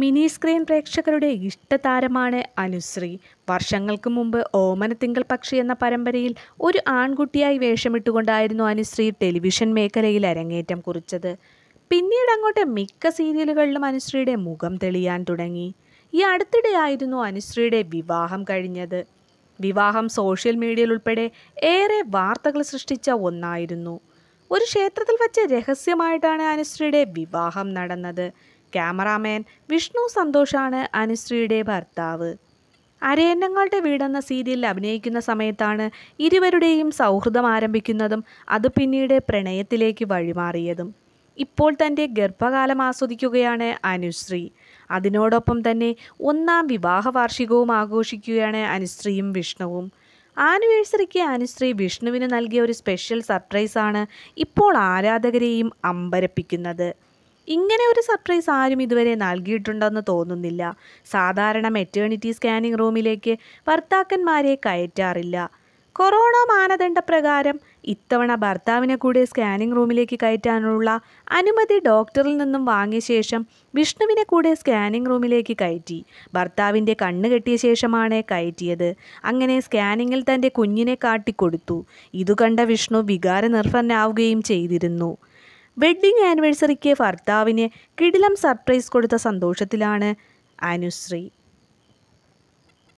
mini screen പ്രേക്ഷകരുടെ ഇഷ്ടതാരമാണ് അനുശ്രീ വർഷങ്ങൾക്ക് മുമ്പ് തിങ്കൾ പക്ഷി എന്ന പരമ്പരയിൽ ഒരു ആൺകുട്ടിയായി വേഷമിട്ടുകൊണ്ടായിരുന്നു അനുശ്രീ ടെലിവിഷൻ മേഖലയിൽ അരങ്ങേറ്റം കുറിച്ചത് പിന്നീട് അങ്ങോട്ട് മിക്ക സീരിയലുകളിലും അനുശ്രീയുടെ മുഖം തെളിയാൻ തുടങ്ങി ഈ അടുത്തിടെയായിരുന്നു അനുശ്രീയുടെ വിവാഹം കഴിഞ്ഞത് വിവാഹം സോഷ്യൽ മീഡിയയിൽ ഉൾപ്പെടെ ഏറെ വാർത്തകൾ സൃഷ്ടിച്ച ഒന്നായിരുന്നു ഒരു ക്ഷേത്രത്തിൽ വച്ച് രഹസ്യമായിട്ടാണ് അനുശ്രീയുടെ വിവാഹം നടന്നത് ക്യാമറാമാൻ വിഷ്ണു സന്തോഷാണ് അനുശ്രീയുടെ ഭർത്താവ് അരയന്നങ്ങളുടെ വീടെന്ന സീരിയലിൽ അഭിനയിക്കുന്ന സമയത്താണ് ഇരുവരുടെയും സൗഹൃദം ആരംഭിക്കുന്നതും അത് പിന്നീട് പ്രണയത്തിലേക്ക് വഴിമാറിയതും ഇപ്പോൾ തൻ്റെ ഗർഭകാലം ആസ്വദിക്കുകയാണ് അനുശ്രീ അതിനോടൊപ്പം തന്നെ ഒന്നാം വിവാഹ വാർഷികവും ആഘോഷിക്കുകയാണ് അനുശ്രീയും വിഷ്ണുവും ആനിവേഴ്സറിക്ക് അനുശ്രീ വിഷ്ണുവിന് നൽകിയ ഒരു സ്പെഷ്യൽ സർപ്രൈസാണ് ഇപ്പോൾ ആരാധകരെയും അമ്പരപ്പിക്കുന്നത് ഇങ്ങനെ ഒരു സർപ്രൈസ് ആരും ഇതുവരെ നൽകിയിട്ടുണ്ടെന്ന് തോന്നുന്നില്ല സാധാരണ മെറ്റേണിറ്റി സ്കാനിംഗ് റൂമിലേക്ക് ഭർത്താക്കന്മാരെ കയറ്റാറില്ല കൊറോണ മാനദണ്ഡപ്രകാരം ഇത്തവണ ഭർത്താവിനെ കൂടെ സ്കാനിംഗ് റൂമിലേക്ക് കയറ്റാനുള്ള അനുമതി ഡോക്ടറിൽ നിന്നും വാങ്ങിയ ശേഷം വിഷ്ണുവിനെ കൂടെ സ്കാനിംഗ് റൂമിലേക്ക് കയറ്റി ഭർത്താവിൻ്റെ കണ്ണ് കെട്ടിയ ശേഷമാണ് കയറ്റിയത് അങ്ങനെ സ്കാനിങ്ങിൽ തൻ്റെ കുഞ്ഞിനെ കാട്ടിക്കൊടുത്തു ഇതു കണ്ട വിഷ്ണു വികാരനിർഭരനാവുകയും ചെയ്തിരുന്നു വെഡ്ഡിംഗ് ആനിവേഴ്സറിക്ക് ഭർത്താവിന് കിടിലം സർപ്രൈസ് കൊടുത്ത സന്തോഷത്തിലാണ് അനുശ്രീ